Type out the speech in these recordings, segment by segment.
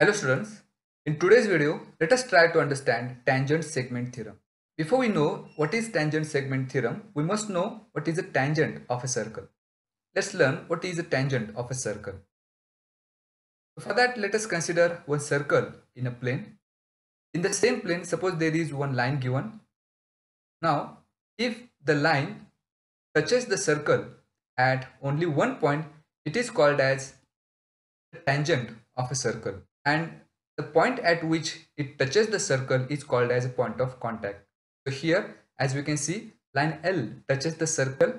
Hello students, in today's video, let us try to understand tangent segment theorem. Before we know what is tangent segment theorem, we must know what is a tangent of a circle. Let's learn what is a tangent of a circle. For that, let us consider one circle in a plane. In the same plane, suppose there is one line given. Now, if the line touches the circle at only one point, it is called as tangent of a circle and the point at which it touches the circle is called as a point of contact. So here, as we can see, line L touches the circle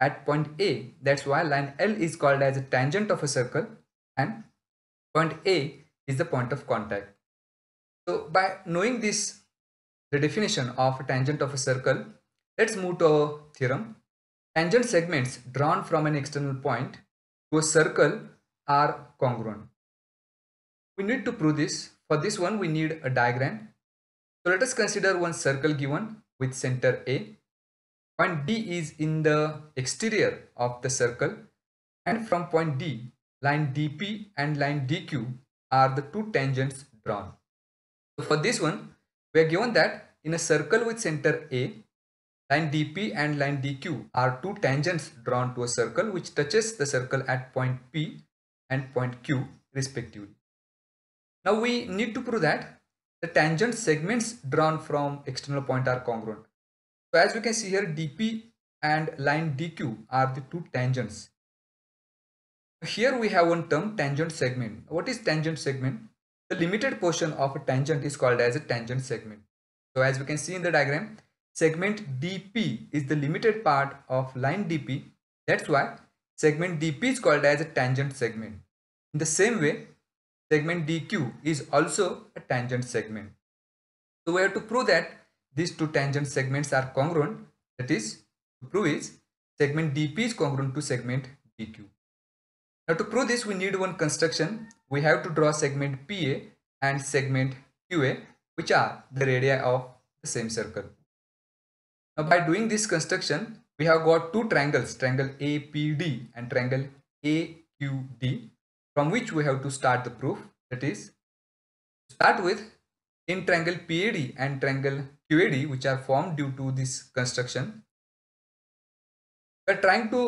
at point A. That's why line L is called as a tangent of a circle and point A is the point of contact. So by knowing this, the definition of a tangent of a circle, let's move to our theorem. Tangent segments drawn from an external point to a circle are congruent. We need to prove this. For this one, we need a diagram. So let us consider one circle given with center A. Point D is in the exterior of the circle and from point D, line DP and line DQ are the two tangents drawn. So for this one, we are given that in a circle with center A, line DP and line DQ are two tangents drawn to a circle which touches the circle at point P and point Q respectively. Now we need to prove that the tangent segments drawn from external point are congruent. So as we can see here, DP and line DQ are the two tangents. Here we have one term tangent segment. What is tangent segment? The limited portion of a tangent is called as a tangent segment. So as we can see in the diagram, segment DP is the limited part of line DP. That's why segment DP is called as a tangent segment. In the same way, segment DQ is also a tangent segment. So we have to prove that these two tangent segments are congruent. That is, to prove is segment DP is congruent to segment DQ. Now to prove this, we need one construction. We have to draw segment PA and segment QA, which are the radii of the same circle. Now by doing this construction, we have got two triangles, triangle APD and triangle AQD from which we have to start the proof that is start with in triangle PAD and triangle QAD which are formed due to this construction we are trying to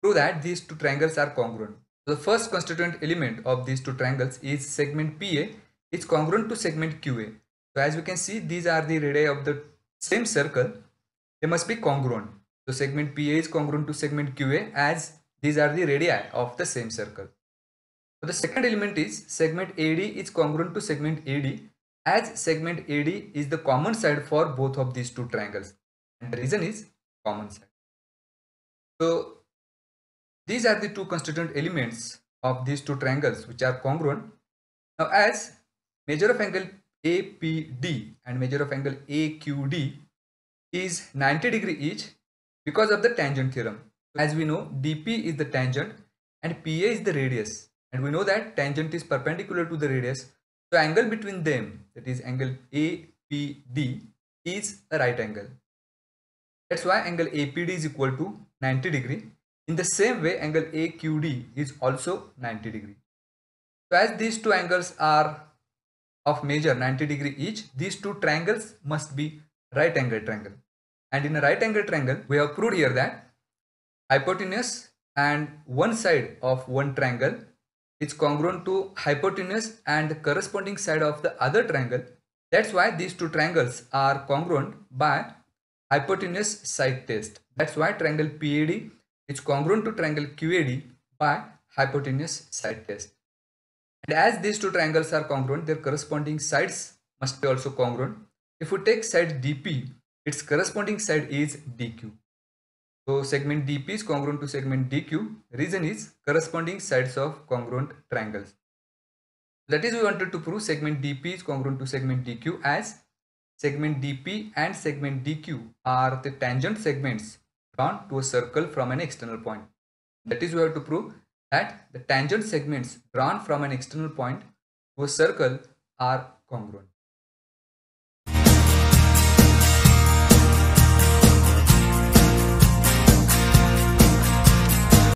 prove that these two triangles are congruent the first constituent element of these two triangles is segment PA is congruent to segment QA so as we can see these are the radii of the same circle they must be congruent so segment PA is congruent to segment QA as these are the radii of the same circle the second element is segment AD is congruent to segment AD as segment AD is the common side for both of these two triangles. And the reason is common side. So these are the two constituent elements of these two triangles which are congruent. Now as measure of angle APD and measure of angle AQD is 90 degree each because of the tangent theorem. As we know, DP is the tangent and PA is the radius. And we know that tangent is perpendicular to the radius. So angle between them, that is angle APD, is a right angle. That's why angle APD is equal to 90 degree. In the same way, angle AQD is also 90 degree. So as these two angles are of measure 90 degree each, these two triangles must be right angle triangle. And in a right angle triangle, we have proved here that hypotenuse and one side of one triangle it's congruent to hypotenuse and the corresponding side of the other triangle. That's why these two triangles are congruent by hypotenuse side test. That's why triangle PAD is congruent to triangle QAD by hypotenuse side test. And as these two triangles are congruent, their corresponding sides must be also congruent. If we take side DP, its corresponding side is DQ. So segment DP is congruent to segment DQ. Reason is corresponding sides of congruent triangles. That is we wanted to prove segment DP is congruent to segment DQ as segment DP and segment DQ are the tangent segments drawn to a circle from an external point. That is we have to prove that the tangent segments drawn from an external point to a circle are congruent.